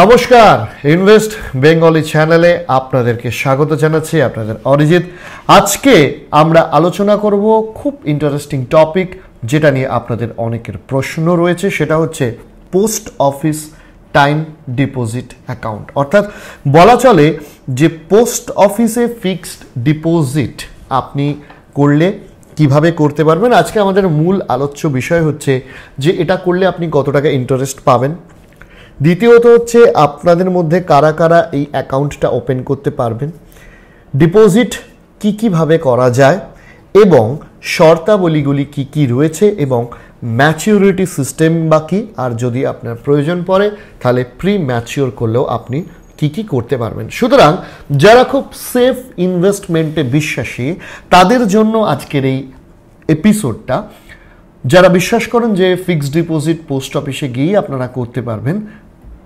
নমস্কার invest Bengali চ্যানেলে আপনাদেরকে স্বাগত জানাচ্ছি আপনাদের অরিজিৎ আজকে আমরা আলোচনা করব খুব ইন্টারেস্টিং টপিক যেটা নিয়ে আপনাদের অনেকের প্রশ্ন রয়েছে সেটা হচ্ছে post office time deposit account অর্থাৎ বলা চলে যে পোস্ট অফিসে ফিক্সড ডিপোজিট আপনি করলে কিভাবে করতে পারবেন আজকে আমাদের মূল আলোচ্য বিষয় হচ্ছে যে এটা করলে আপনি কত টাকা ইন্টারেস্ট পাবেন দ্বিতীয়ত হচ্ছে আপনাদের মধ্যে কারা কারা এই অ্যাকাউন্টটা ওপেন করতে পারবেন ডিপোজিট কী কীভাবে করা যায় এবং শর্তাবলীগুলি কি কি রয়েছে এবং ম্যাচিউরিটি সিস্টেম বা কী আর যদি আপনার প্রয়োজন পড়ে তাহলে প্রি ম্যাচিওর করলেও আপনি কি কি করতে পারবেন সুতরাং যারা খুব সেফ ইনভেস্টমেন্টে বিশ্বাসী তাদের জন্য আজকের এই এপিসোডটা যারা বিশ্বাস করেন যে ফিক্সড ডিপোজিট পোস্ট অফিসে গিয়েই আপনারা করতে পারবেন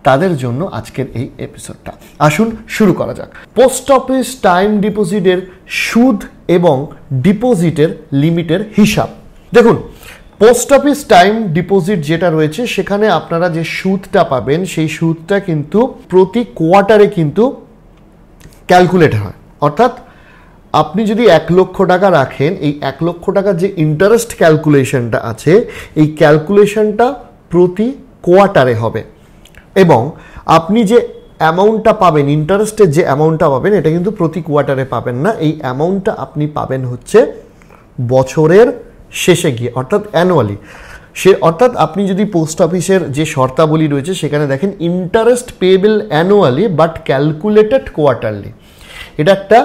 তাদের জন্য আজকের এই এপিসোডটা আসুন শুরু করা যাক পোস্ট অফিস টাইম ডিপোজিটের সুদ এবং ডিপোজিটের লিমিটের হিসাব দেখুন পোস্ট অফিস টাইম ডিপোজিট যেটা রয়েছে সেখানে আপনারা যে সুদটা পাবেন সেই সুদটা কিন্তু প্রতি কোয়ার্টারে কিন্তু ক্যালকুলেট হয় অর্থাৎ আপনি যদি এক লক্ষ টাকা রাখেন এই এক লক্ষ টাকার যে ইন্টারেস্ট ক্যালকুলেশনটা আছে এই ক্যালকুলেশনটা প্রতি কোয়ার্টারে হবে এবং আপনি যে অ্যামাউন্টটা পাবেন ইন্টারেস্টের যে অ্যামাউন্টটা পাবেন এটা কিন্তু প্রতি কোয়ার্টারে পাবেন না এই অ্যামাউন্টটা আপনি পাবেন হচ্ছে বছরের শেষে গিয়ে অর্থাৎ অ্যানুয়ালি সে অর্থাৎ আপনি যদি পোস্ট অফিসের যে শর্তাবলী রয়েছে সেখানে দেখেন interest payable annually but calculated quarterly এটা একটা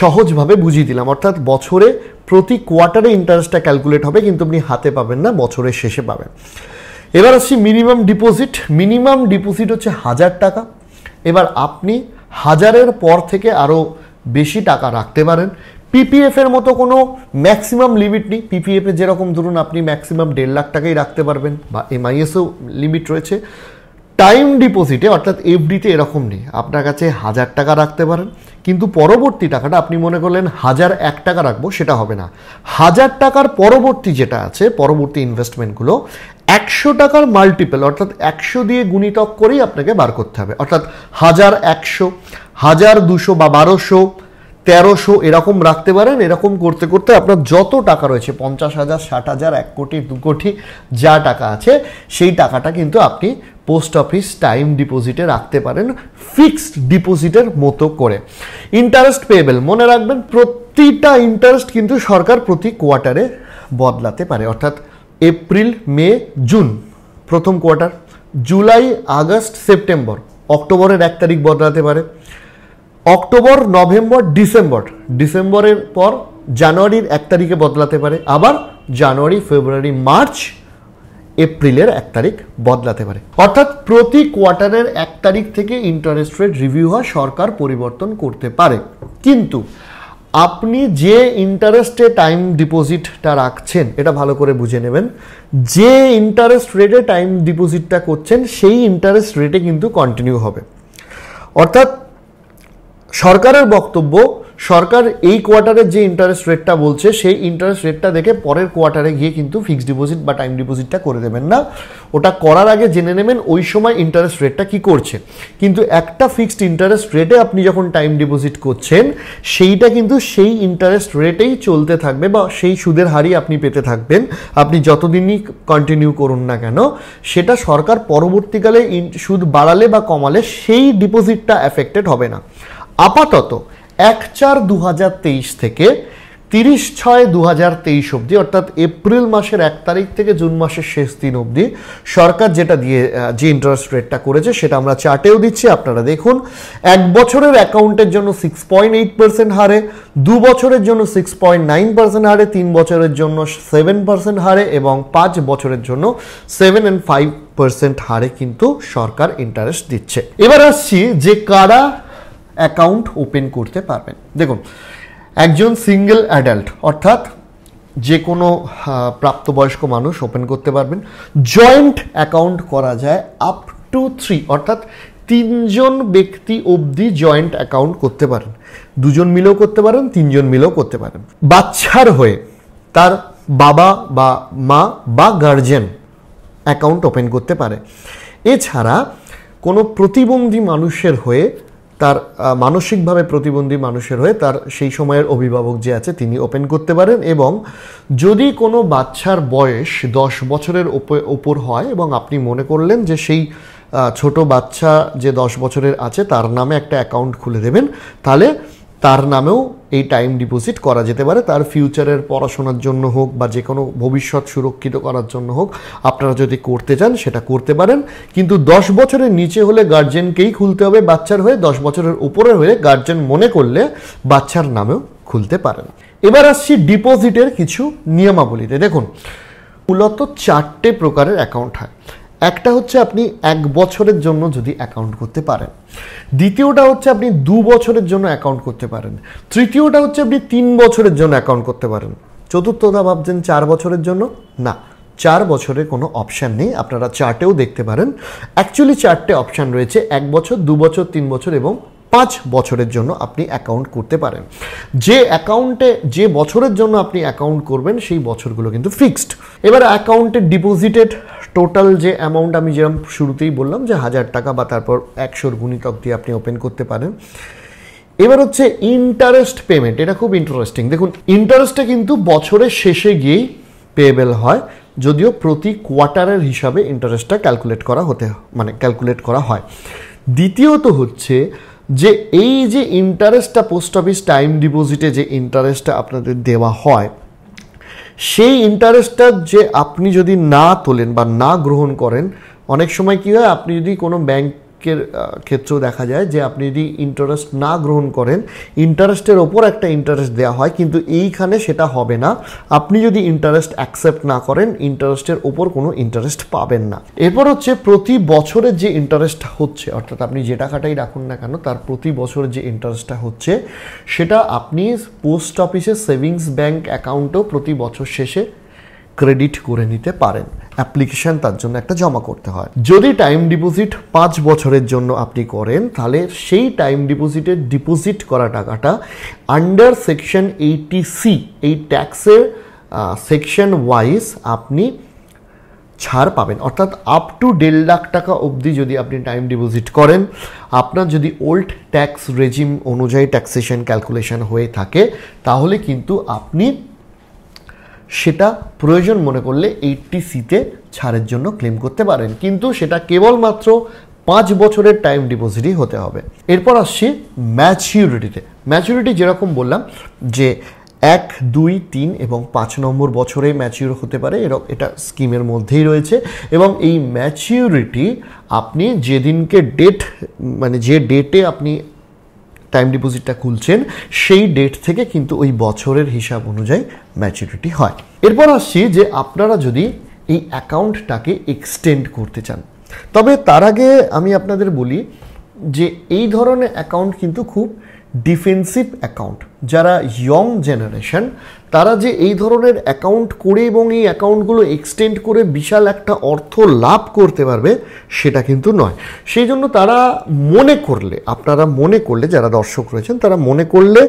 সহজভাবে বুঝিয়ে দিলাম অর্থাৎ বছরে প্রতি কোয়ার্টারে ইন্টারেস্টটা ক্যালকুলেট হবে কিন্তু আপনি হাতে পাবেন না বছরের শেষে পাবেন এবার আসছি মিনিমাম ডিপোজিট মিনিমাম ডিপোজিট হচ্ছে হাজার টাকা এবার আপনি হাজারের পর থেকে আরও বেশি টাকা রাখতে পারেন পিপিএফের মতো কোনো ম্যাক্সিমাম লিমিট নেই পিপিএফে যেরকম ধরুন আপনি ম্যাক্সিমাম দেড় লাখ টাকাই রাখতে পারবেন বা এমআইএসও লিমিট রয়েছে টাইম ডিপোজিটে অর্থাৎ এফডিতে এরকম নেই আপনার কাছে হাজার টাকা রাখতে পারেন কিন্তু পরবর্তী টাকাটা আপনি মনে করলেন হাজার এক টাকা রাখবো সেটা হবে না হাজার টাকার পরবর্তী যেটা আছে পরবর্তী ইনভেস্টমেন্টগুলো একশো টাকার মাল্টিপল অর্থাৎ একশো দিয়ে গুণিতক করেই আপনাকে বার করতে হবে অর্থাৎ হাজার একশো হাজার দুশো বা বারোশো তেরোশো এরকম রাখতে পারেন এরকম করতে করতে আপনার যত টাকা রয়েছে পঞ্চাশ হাজার ষাট হাজার এক কোটি দু কোটি যা টাকা আছে সেই টাকাটা কিন্তু আপনি পোস্ট অফিস টাইম ডিপোজিটে রাখতে পারেন ফিক্সড ডিপোজিটের মতো করে ইন্টারেস্ট পেয়েবেল মনে রাখবেন প্রতিটা ইন্টারেস্ট কিন্তু সরকার প্রতি কোয়ার্টারে বদলাতে পারে অর্থাৎ এপ্রিল মে জুন প্রথম কোয়ার্টার জুলাই আগস্ট সেপ্টেম্বর অক্টোবরের এক তারিখ বদলাতে পারে অক্টোবর নভেম্বর ডিসেম্বর ডিসেম্বরের পর জানুয়ারির এক তারিখে বদলাতে পারে আবার জানুয়ারি ফেব্রুয়ারি মার্চ এপ্রিলের এক তারিখ বদলাতে পারে অর্থাৎ প্রতি কোয়ার্টারের এক তারিখ থেকে ইন্টারেস্ট রেট রিভিউ হওয়া সরকার পরিবর্তন করতে পারে কিন্তু আপনি যে ইন্টারেস্টে টাইম ডিপোজিটটা রাখছেন এটা ভালো করে বুঝে নেবেন যে ইন্টারেস্ট রেটে টাইম ডিপোজিটটা করছেন সেই ইন্টারেস্ট রেটে কিন্তু কন্টিনিউ হবে অর্থাৎ সরকারের বক্তব্য সরকার এই কোয়ার্টারের যে ইন্টারেস্ট রেটটা বলছে সেই ইন্টারেস্ট রেটটা দেখে পরের কোয়ার্টারে গিয়ে কিন্তু ফিক্সড ডিপোজিট বা টাইম ডিপোজিটটা করে দেবেন না ওটা করার আগে জেনে নেবেন ওই সময় ইন্টারেস্ট রেটটা কি করছে কিন্তু একটা ফিক্সড ইন্টারেস্ট রেটে আপনি যখন টাইম ডিপোজিট করছেন সেইটা কিন্তু সেই ইন্টারেস্ট রেটেই চলতে থাকবে বা সেই সুদের হারই আপনি পেতে থাকবেন আপনি যতদিনই কন্টিনিউ করুন না কেন সেটা সরকার পরবর্তীকালে সুদ বাড়ালে বা কমালে সেই ডিপোজিটটা অ্যাফেক্টেড হবে না আপাতত এক চার দু থেকে তিরিশ ছয় দু হাজার তেইশ অবধি অর্থাৎ এপ্রিল মাসের এক তারিখ থেকে জুন মাসের শেষ দিন অবধি সরকার যেটা দিয়ে যে ইন্টারেস্ট রেটটা করেছে সেটা আমরা চার্টেও দিচ্ছি আপনারা দেখুন এক বছরের অ্যাকাউন্টের জন্য সিক্স পয়েন্ট এইট পার্সেন্ট হারে দু বছরের জন্য সিক্স পয়েন্ট নাইন পার্সেন্ট হারে তিন বছরের জন্য সেভেন পার্সেন্ট হারে এবং পাঁচ বছরের জন্য সেভেন অ্যান্ড ফাইভ পার্সেন্ট হারে কিন্তু সরকার ইন্টারেস্ট দিচ্ছে এবার আসছি যে কারা অ্যাকাউন্ট ওপেন করতে পারবেন দেখুন একজন সিঙ্গেল অ্যাডাল্ট অর্থাৎ যে কোনো প্রাপ্তবয়স্ক মানুষ ওপেন করতে পারবেন জয়েন্ট অ্যাকাউন্ট করা যায় আপ টু থ্রি অর্থাৎ তিনজন ব্যক্তি অবধি জয়েন্ট অ্যাকাউন্ট করতে পারেন দুজন মিলেও করতে পারেন তিনজন মিলেও করতে পারেন বাচ্চার হয়ে তার বাবা বা মা বা গার্জেন অ্যাকাউন্ট ওপেন করতে পারে এছাড়া কোনো প্রতিবন্ধী মানুষের হয়ে তার মানসিকভাবে প্রতিবন্ধী মানুষের হয়ে তার সেই সময়ের অভিভাবক যে আছে তিনি ওপেন করতে পারেন এবং যদি কোনো বাচ্চার বয়স দশ বছরের ওপর হয় এবং আপনি মনে করলেন যে সেই ছোট বাচ্চা যে দশ বছরের আছে তার নামে একটা অ্যাকাউন্ট খুলে দেবেন তাহলে তার নামেও এই টাইম ডিপোজিট করা যেতে পারে তার ফিউচারের পড়াশোনার জন্য হোক বা যে কোনো ভবিষ্যৎ সুরক্ষিত করার জন্য হোক আপনারা যদি করতে চান সেটা করতে পারেন কিন্তু দশ বছরের নিচে হলে গার্জেনকেই খুলতে হবে বাচ্চার হয়ে দশ বছরের উপরে হয়ে গার্জেন মনে করলে বাচ্চার নামেও খুলতে পারেন এবার আসছি ডিপোজিটের কিছু নিয়মাবলীতে দেখুন মূলত চারটে প্রকারের অ্যাকাউন্ট হয় একটা হচ্ছে আপনি এক বছরের জন্য যদি অ্যাকাউন্ট করতে পারেন দ্বিতীয়টা হচ্ছে আপনি দু বছরের জন্য অ্যাকাউন্ট করতে পারেন তৃতীয়টা হচ্ছে আপনি তিন বছরের জন্য অ্যাকাউন্ট করতে পারেন চতুর্থটা ভাবছেন চার বছরের জন্য না চার বছরের কোনো অপশান নেই আপনারা চার্টেও দেখতে পারেন অ্যাকচুয়ালি চারটে অপশান রয়েছে এক বছর দু বছর তিন বছর এবং পাঁচ বছরের জন্য আপনি অ্যাকাউন্ট করতে পারেন যে অ্যাকাউন্টে যে বছরের জন্য আপনি অ্যাকাউন্ট করবেন সেই বছরগুলো কিন্তু ফিক্সড এবার অ্যাকাউন্টের ডিপোজিটেড টোটাল যে অ্যামাউন্ট আমি যেরকম শুরুতেই বললাম যে হাজার টাকা বা তারপর একশোর গুণিতক দিয়ে আপনি ওপেন করতে পারেন এবার হচ্ছে ইন্টারেস্ট পেমেন্ট এটা খুব ইন্টারেস্টিং দেখুন ইন্টারেস্টটা কিন্তু বছরের শেষে গিয়েই পেয়েবেল হয় যদিও প্রতি কোয়ার্টারের হিসাবে ইন্টারেস্টটা ক্যালকুলেট করা হতে মানে ক্যালকুলেট করা হয় দ্বিতীয়ত হচ্ছে যে এই যে ইন্টারেস্টটা পোস্ট অফিস টাইম ডিপোজিটে যে ইন্টারেস্টটা আপনাদের দেওয়া হয় সেই ইন্টারেস্টটা যে আপনি যদি না তোলেন বা না গ্রহণ করেন অনেক সময় কী হয় আপনি যদি কোনো ব্যাংক ক্ষেত্রেও দেখা যায় যে আপনি যদি ইন্টারেস্ট না গ্রহণ করেন ইন্টারেস্টের ওপর একটা ইন্টারেস্ট দেওয়া হয় কিন্তু এইখানে সেটা হবে না আপনি যদি ইন্টারেস্ট অ্যাকসেপ্ট না করেন ইন্টারেস্টের ওপর কোনো ইন্টারেস্ট পাবেন না এরপর হচ্ছে প্রতি বছরের যে ইন্টারেস্ট হচ্ছে অর্থাৎ আপনি যে টাকাটাই রাখুন না কেন তার প্রতি বছর যে ইন্টারেস্টটা হচ্ছে সেটা আপনি পোস্ট অফিসে সেভিংস ব্যাংক অ্যাকাউন্টও প্রতি বছর শেষে ক্রেডিট করে নিতে পারেন অ্যাপ্লিকেশন তার জন্য একটা জমা করতে হয় যদি টাইম ডিপোজিট পাঁচ বছরের জন্য আপনি করেন তাহলে সেই টাইম ডিপোজিটের ডিপোজিট করা টাকাটা আন্ডার সেকশন এইটি সি এই ট্যাক্সের সেকশন ওয়াইজ আপনি ছাড় পাবেন অর্থাৎ আপ টু দেড় লাখ টাকা অবধি যদি আপনি টাইম ডিপোজিট করেন আপনার যদি ওল্ড ট্যাক্স রেজিম অনুযায়ী ট্যাক্সেশন ক্যালকুলেশন হয়ে থাকে তাহলে কিন্তু আপনি সেটা প্রয়োজন মনে করলে এইটটি সিতে ছাড়ের জন্য ক্লেম করতে পারেন কিন্তু সেটা কেবলমাত্র পাঁচ বছরের টাইম ডিপোজিটই হতে হবে এরপর আসছি ম্যাচিউরিটিতে ম্যাচিউরিটি যেরকম বললাম যে এক দুই তিন এবং পাঁচ নম্বর বছরে ম্যাচিওর হতে পারে এরকম এটা স্কিমের মধ্যেই রয়েছে এবং এই ম্যাচিউরিটি আপনি যেদিনকে ডেট মানে যে ডেটে আপনি টাইম ডিপোজিটটা খুলছেন সেই ডেট থেকে কিন্তু ওই বছরের হিসাব অনুযায়ী ম্যাচুরিটি হয় এরপর আসছি যে আপনারা যদি এই অ্যাকাউন্টটাকে এক্সটেন্ড করতে চান তবে তার আগে আমি আপনাদের বলি যে এই ধরনের অ্যাকাউন্ট কিন্তু খুব ডিফেন্সিভ অ্যাকাউন্ট যারা ইয়ং জেনারেশন তারা যে এই ধরনের অ্যাকাউন্ট করে এবং এই অ্যাকাউন্টগুলো এক্সটেন্ড করে বিশাল একটা অর্থ লাভ করতে পারবে সেটা কিন্তু নয় সেই জন্য তারা মনে করলে আপনারা মনে করলে যারা দর্শক রয়েছেন তারা মনে করলে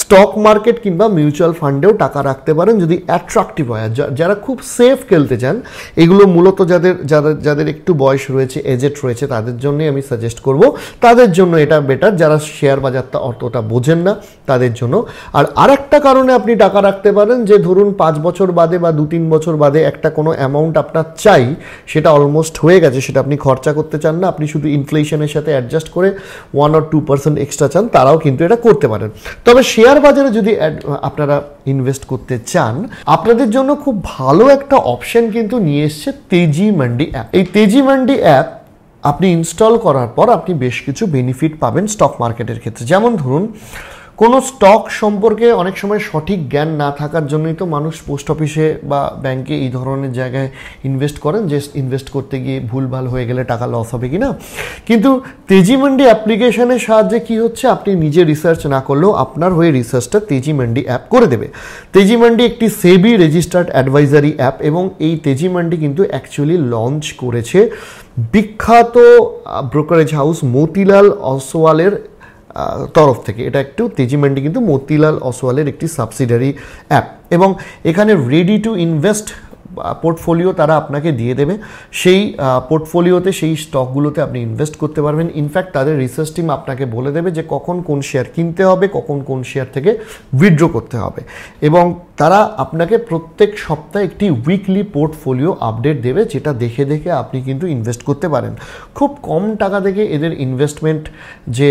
স্টক মার্কেট কিংবা মিউচুয়াল ফান্ডেও টাকা রাখতে পারেন যদি অ্যাট্রাকটিভ হয় যারা খুব সেফ খেলতে চান এগুলো মূলত যাদের যাদের যাদের একটু বয়স রয়েছে এজেট রয়েছে তাদের জন্যই আমি সাজেস্ট করব তাদের জন্য এটা বেটার যারা শেয়ার বাজারটা অতটা বোঝেন না তাদের জন্য আর আরেকটা কারণে আপনি টাকা রাখতে পারেন যে ধরুন পাঁচ বছর বাদে বা দু তিন বছর বাদে একটা কোনো অ্যামাউন্ট আপনার চাই সেটা অলমোস্ট হয়ে গেছে সেটা আপনি খরচা করতে চান না আপনি শুধু ইনফ্লেশনের সাথে অ্যাডজাস্ট করে one or two percent extra চান তারাও কিন্তু এটা করতে পারেন তবে শেয়ার বাজারে যদি আপনারা ইনভেস্ট করতে চান আপনাদের জন্য খুব ভালো একটা অপশন কিন্তু নিয়ে এসছে তেজি মান্ডি অ্যাপ এই তেজি মান্ডি অ্যাপ আপনি ইনস্টল করার পর আপনি বেশ কিছু বেনিফিট পাবেন স্টক মার্কেটের ক্ষেত্রে যেমন ধরুন কোনো স্টক সম্পর্কে অনেক সময় সঠিক জ্ঞান না থাকার জন্যই তো মানুষ পোস্ট অফিসে বা ব্যাংকে এই ধরনের জায়গায় ইনভেস্ট করেন যে ইনভেস্ট করতে গিয়ে ভুলভাল হয়ে গেলে টাকা লস হবে কি না কিন্তু তেজি মান্ডি অ্যাপ্লিকেশনের সাহায্যে কি হচ্ছে আপনি নিজে রিসার্চ না করলেও আপনার হয়ে রিসার্চটা তেজি মান্ডি অ্যাপ করে দেবে তেজি মান্ডি একটি সেবি রেজিস্টার্ড অ্যাডভাইজারি অ্যাপ এবং এই তেজি মান্ডি কিন্তু অ্যাকচুয়ালি লঞ্চ করেছে বিখ্যাত ব্রোকারেজ হাউস মতিলাল অসওয়ালের তরফ থেকে এটা একটু তেজিমেন্ডি কিন্তু মতিলাল অসওয়ালের একটি সাবসিডারি অ্যাপ এবং এখানে রেডি টু ইনভেস্ট পোর্টফোলিও তারা আপনাকে দিয়ে দেবে সেই পোর্টফোলিওতে সেই স্টকগুলোতে আপনি ইনভেস্ট করতে পারবেন ইনফ্যাক্ট তাদের রিসার্চ টিম আপনাকে বলে দেবে যে কখন কোন শেয়ার কিনতে হবে কখন কোন শেয়ার থেকে উইথড্র করতে হবে এবং তারা আপনাকে প্রত্যেক সপ্তাহে একটি উইকলি পোর্টফোলিও আপডেট দেবে যেটা দেখে দেখে আপনি কিন্তু ইনভেস্ট করতে পারেন খুব কম টাকা থেকে এদের ইনভেস্টমেন্ট যে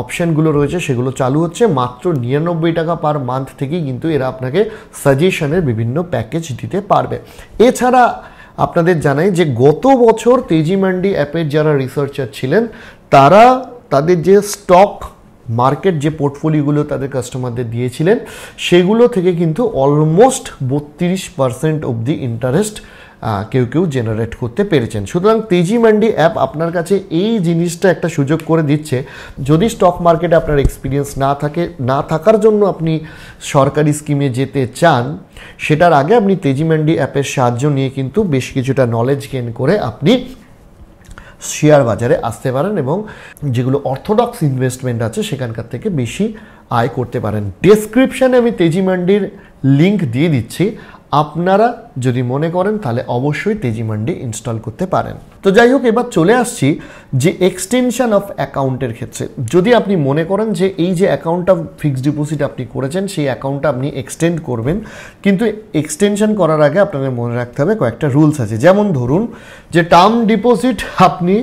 অপশানগুলো রয়েছে সেগুলো চালু হচ্ছে মাত্র নিরানব্বই টাকা পার মান্থ থেকেই কিন্তু এরা আপনাকে সাজেশনের বিভিন্ন প্যাকেজ দিতে পারবে এছাড়া আপনাদের জানাই যে গত বছর তেজিমান্ডি অ্যাপের যারা রিসার্চার ছিলেন তারা তাদের যে স্টক মার্কেট যে পোর্টফোলিওগুলো তাদের কাস্টমারদের দিয়েছিলেন সেগুলো থেকে কিন্তু অলমোস্ট বত্রিশ পার্সেন্ট দি ইন্টারেস্ট কেউ কেউ জেনারেট করতে পেরেছেন সুতরাং তেজি মান্ডি অ্যাপ আপনার কাছে এই জিনিসটা একটা সুযোগ করে দিচ্ছে যদি স্টক মার্কেটে আপনার এক্সপিরিয়েন্স না থাকে না থাকার জন্য আপনি সরকারি স্কিমে যেতে চান সেটার আগে আপনি তেজি মান্ডি অ্যাপের সাহায্য নিয়ে কিন্তু বেশ কিছুটা নলেজ গেন করে আপনি শেয়ার বাজারে আসতে পারেন এবং যেগুলো অর্থোডক্স ইনভেস্টমেন্ট আছে সেখানকার থেকে বেশি আয় করতে পারেন ডেসক্রিপশানে আমি তেজি মান্ডির লিঙ্ক দিয়ে দিচ্ছি আপনারা যদি মনে করেন তাহলে অবশ্যই তেজি মান্ডি ইনস্টল করতে পারেন তো যাই হোক এবার চলে আসছি যে এক্সটেনশন অফ অ্যাকাউন্টের ক্ষেত্রে যদি আপনি মনে করেন যে এই যে অ্যাকাউন্টটা ফিক্সড ডিপোজিট আপনি করেছেন সেই অ্যাকাউন্টটা আপনি এক্সটেন্ড করবেন কিন্তু এক্সটেনশন করার আগে আপনাদের মনে রাখতে হবে কয়েকটা রুলস আছে যেমন ধরুন যে টার্ম ডিপোজিট আপনি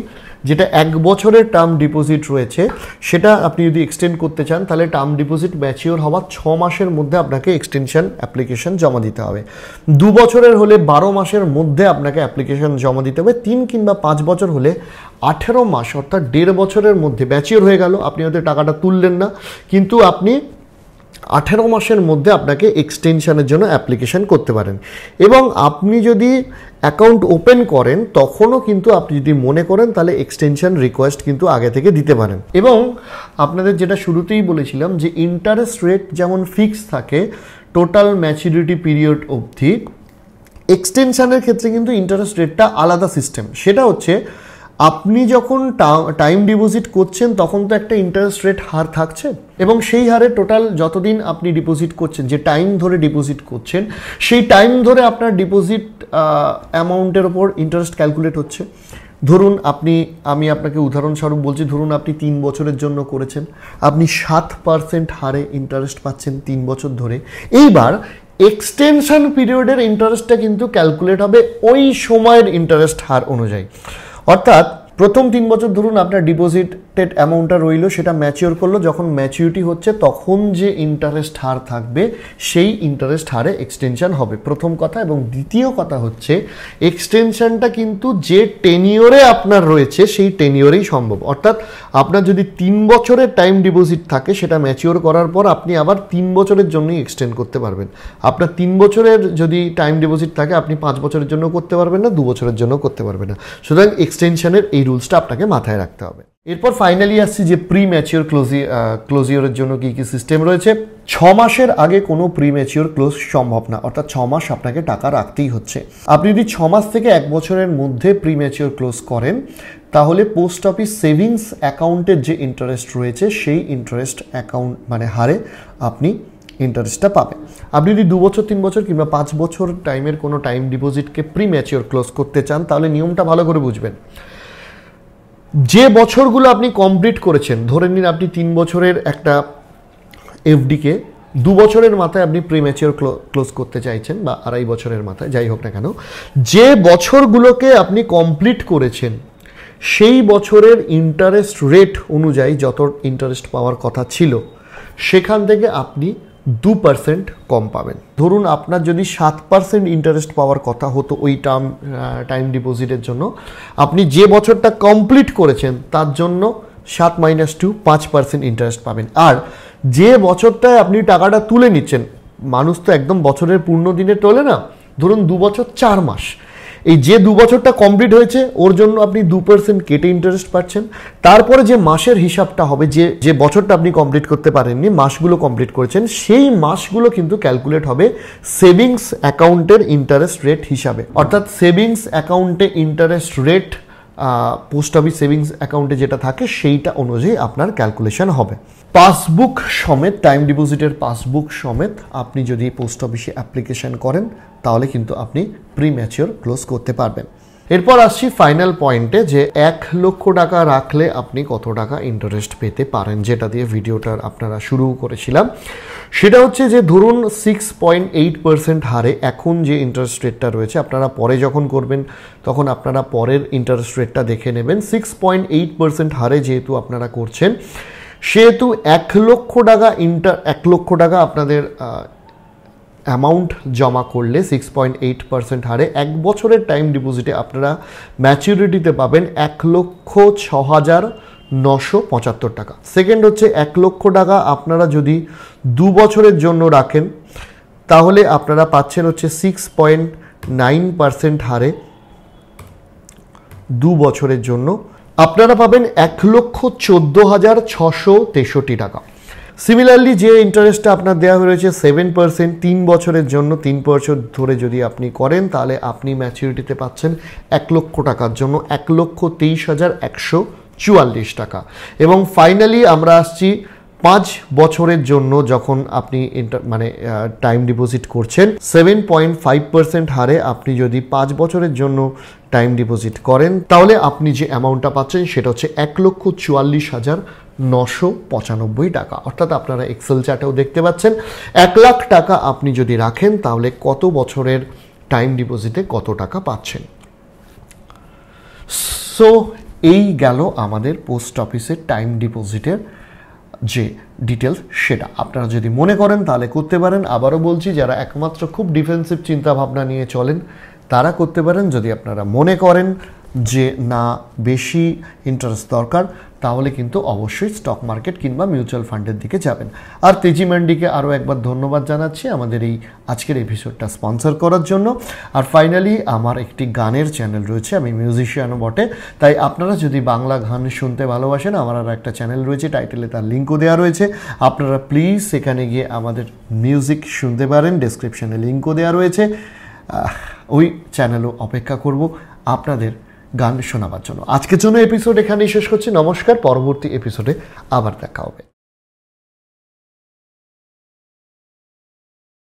যেটা এক বছরের টার্ম ডিপোজিট রয়েছে সেটা আপনি যদি এক্সটেন্ড করতে চান তাহলে টার্ম ডিপোজিট ম্যাচিওর হওয়ার ছ মাসের মধ্যে আপনাকে এক্সটেনশন অ্যাপ্লিকেশন জমা দিতে হবে দু বছরের হলে বারো মাসের মধ্যে আপনাকে অ্যাপ্লিকেশন জমা দিতে হবে তিন কিংবা পাঁচ বছর হলে আঠেরো মাস অর্থাৎ দেড় বছরের মধ্যে ম্যাচিওর হয়ে গেল আপনি হয়তো টাকাটা তুললেন না কিন্তু আপনি আঠেরো মাসের মধ্যে আপনাকে এক্সটেনশানের জন্য অ্যাপ্লিকেশান করতে পারেন এবং আপনি যদি অ্যাকাউন্ট ওপেন করেন তখনও কিন্তু আপনি যদি মনে করেন তাহলে এক্সটেনশান রিকোয়েস্ট কিন্তু আগে থেকে দিতে পারেন এবং আপনাদের যেটা শুরুতেই বলেছিলাম যে ইন্টারেস্ট রেট যেমন ফিক্স থাকে টোটাল ম্যাচুরিটি পিরিয়ড অবধি এক্সটেনশানের ক্ষেত্রে কিন্তু ইন্টারেস্ট রেটটা আলাদা সিস্টেম সেটা হচ্ছে আপনি যখন টাইম ডিপোজিট করছেন তখন তো একটা ইন্টারেস্ট রেট হার থাকছে এবং সেই হারে টোটাল যতদিন আপনি ডিপোজিট করছেন যে টাইম ধরে ডিপোজিট করছেন সেই টাইম ধরে আপনার ডিপোজিট অ্যামাউন্টের ওপর ইন্টারেস্ট ক্যালকুলেট হচ্ছে ধরুন আপনি আমি আপনাকে উদাহরণস্বরূপ বলছি ধরুন আপনি তিন বছরের জন্য করেছেন আপনি সাত পার্সেন্ট হারে ইন্টারেস্ট পাচ্ছেন তিন বছর ধরে এইবার এক্সটেনশন পিরিয়ডের ইন্টারেস্টটা কিন্তু ক্যালকুলেট হবে ওই সময়ের ইন্টারেস্ট হার অনুযায়ী अर्थात প্রথম তিন বছর ধরুন আপনার ডিপোজিটেড অ্যামাউন্টটা রইল সেটা ম্যাচিওর করলো যখন ম্যাচিউরিটি হচ্ছে তখন যে ইন্টারেস্ট হার থাকবে সেই ইন্টারেস্ট হারে এক্সটেনশান হবে প্রথম কথা এবং দ্বিতীয় কথা হচ্ছে এক্সটেনশানটা কিন্তু যে টেনিওরে আপনার রয়েছে সেই টেনিওরেই সম্ভব অর্থাৎ আপনার যদি তিন বছরের টাইম ডিপোজিট থাকে সেটা ম্যাচিওর করার পর আপনি আবার তিন বছরের জন্যই এক্সটেন্ড করতে পারবেন আপনার তিন বছরের যদি টাইম ডিপোজিট থাকে আপনি পাঁচ বছরের জন্য করতে পারবেন না দু বছরের জন্য করতে পারবেন না সুতরাং এক্সটেনশানের এই রুলসটা আপনাকে মাথায় রাখতে হবে এরপর ফাইনালি আসছি যে প্রি ম্যাচিওর ক্লোজি ক্লোজিওরের জন্য কী কী সিস্টেম রয়েছে ছ মাসের আগে কোনো প্রি ম্যাচিওর ক্লোজ সম্ভব না অর্থাৎ ছ মাস আপনাকে টাকা রাখতেই হচ্ছে আপনি যদি ছ মাস থেকে এক বছরের মধ্যে প্রি ম্যাচিওর ক্লোজ করেন তাহলে পোস্ট অফিস সেভিংস অ্যাকাউন্টের যে ইন্টারেস্ট রয়েছে সেই ইন্টারেস্ট অ্যাকাউন্ট মানে হারে আপনি ইন্টারেস্টটা পাবে আপনি যদি দু বছর তিন বছর কিংবা পাঁচ বছর টাইমের কোনো টাইম ডিপোজিটকে প্রি ম্যাচিওর ক্লোজ করতে চান তাহলে নিয়মটা ভালো করে বুঝবেন যে বছরগুলো আপনি কমপ্লিট করেছেন ধরে নিন আপনি তিন বছরের একটা এফডিকে দু বছরের মাথায় আপনি প্রিম্যাচিওর ক্লোজ করতে চাইছেন বা আড়াই বছরের মাথায় যাই হোক না কেন যে বছরগুলোকে আপনি কমপ্লিট করেছেন সেই বছরের ইন্টারেস্ট রেট অনুযায়ী যত ইন্টারেস্ট পাওয়ার কথা ছিল সেখান থেকে আপনি দু পার্সেন্ট কম পাবেন ধরুন আপনার যদি সাত পার্সেন্ট ইন্টারেস্ট পাওয়ার কথা হতো ওই টার্ম টাইম ডিপোজিটের জন্য আপনি যে বছরটা কমপ্লিট করেছেন তার জন্য সাত মাইনাস টু পাঁচ পার্সেন্ট ইন্টারেস্ট পাবেন আর যে বছরটায় আপনি টাকাটা তুলে নিচ্ছেন মানুষ তো একদম বছরের পূর্ণ দিনে তোলে না ধরুন দু বছর চার মাস এই যে দু বছরটা কমপ্লিট হয়েছে ওর জন্য আপনি দু পার্সেন্ট কেটে ইন্টারেস্ট পাচ্ছেন তারপরে যে মাসের হিসাবটা হবে যে যে বছরটা আপনি কমপ্লিট করতে পারেননি মাসগুলো কমপ্লিট করেছেন সেই মাসগুলো কিন্তু ক্যালকুলেট হবে সেভিংস অ্যাকাউন্টের ইন্টারেস্ট রেট হিসাবে অর্থাৎ সেভিংস অ্যাকাউন্টে interest rate post office savings অ্যাকাউন্টে যেটা থাকে সেইটা অনুযায়ী আপনার ক্যালকুলেশন হবে পাসবুক সমেত টাইম ডিপোজিটের পাসবুক সমেত আপনি যদি পোস্ট অফিসে অ্যাপ্লিকেশান করেন তাহলে কিন্তু আপনি প্রি ম্যাচিওর ক্লোজ করতে পারবেন এরপর আসছি ফাইনাল পয়েন্টে যে এক লক্ষ টাকা রাখলে আপনি কত টাকা ইন্টারেস্ট পেতে পারেন যেটা দিয়ে ভিডিওটার আপনারা শুরু করেছিলাম সেটা হচ্ছে যে ধরুন সিক্স পয়েন্ট এইট পার্সেন্ট হারে এখন যে ইন্টারেস্ট রেটটা রয়েছে আপনারা পরে যখন করবেন তখন আপনারা পরের ইন্টারেস্ট রেটটা দেখে নেবেন সিক্স পয়েন্ট এইট পার্সেন্ট হারে যেহেতু আপনারা করছেন সেহেতু এক লক্ষ টাকা ইন্টার এক লক্ষ টাকা আপনাদের অ্যামাউন্ট জমা করলে সিক্স পয়েন্ট এইট পার্সেন্ট হারে এক বছরের টাইম ডিপোজিটে আপনারা ম্যাচিউরিটিতে পাবেন এক লক্ষ ছ হাজার নশো পঁচাত্তর টাকা সেকেন্ড হচ্ছে এক লক্ষ টাকা আপনারা যদি দু বছরের জন্য রাখেন তাহলে আপনারা পাচ্ছেন হচ্ছে সিক্স পয়েন্ট নাইন পার্সেন্ট হারে দু বছরের জন্য আপনারা পাবেন এক লক্ষ চোদ্দো হাজার ছশো তেষট্টি টাকা সিমিলারলি যে ইন্টারেস্টটা আপনার দেওয়া হয়েছে সেভেন পার্সেন্ট তিন বছরের জন্য তিন বছর ধরে যদি আপনি করেন তাহলে আপনি ম্যাচিউরিটিতে পাচ্ছেন এক লক্ষ টাকার জন্য এক লক্ষ তেইশ হাজার একশো চুয়াল্লিশ টাকা এবং ফাইনালি আমরা আসছি পাঁচ বছরের জন্য যখন আপনি মানে টাইম ডিপোজিট করছেন সেভেন পয়েন্ট ফাইভ পার্সেন্ট হারে আপনি যদি পাঁচ বছরের জন্য টাইম ডিপোজিট করেন তাহলে আপনি যে অ্যামাউন্টটা পাচ্ছেন সেটা হচ্ছে এক লক্ষ চুয়াল্লিশ হাজার নশো পঁচানব্বই টাকা অর্থাৎ আপনারা এক্সেল চার্টেও দেখতে পাচ্ছেন এক লাখ টাকা আপনি যদি রাখেন তাহলে কত বছরের টাইম ডিপোজিটে কত টাকা পাচ্ছেন সো এই গেল আমাদের পোস্ট অফিসের টাইম ডিপোজিটের যে ডিটেলস সেটা আপনারা যদি মনে করেন তাহলে করতে পারেন আবারও বলছি যারা একমাত্র খুব ডিফেন্সিভ চিন্তাভাবনা নিয়ে চলেন তারা করতে পারেন যদি আপনারা মনে করেন যে না বেশি ইন্টারেস্ট দরকার তাহলে কিন্তু অবশ্যই স্টক মার্কেট কিংবা মিউচুয়াল ফান্ডের দিকে যাবেন আর তেজি ম্যান্ডিকে আরও একবার ধন্যবাদ জানাচ্ছি আমাদের এই আজকের এপিসোডটা স্পন্সর করার জন্য আর ফাইনালি আমার একটি গানের চ্যানেল রয়েছে আমি মিউজিশিয়ানও বটে তাই আপনারা যদি বাংলা গান শুনতে ভালোবাসেন আমার আর একটা চ্যানেল রয়েছে টাইটেলে তার লিঙ্কও দেওয়া রয়েছে আপনারা প্লিজ সেখানে গিয়ে আমাদের মিউজিক শুনতে পারেন ডেসক্রিপশানে লিঙ্কও দেওয়া রয়েছে ওই চ্যানেলও অপেক্ষা করব আপনাদের গান শোনাবার জন্য আজকের জন্য এপিসোড এখানেই শেষ করছি নমস্কার পরবর্তী এপিসোডে আবার দেখা হবে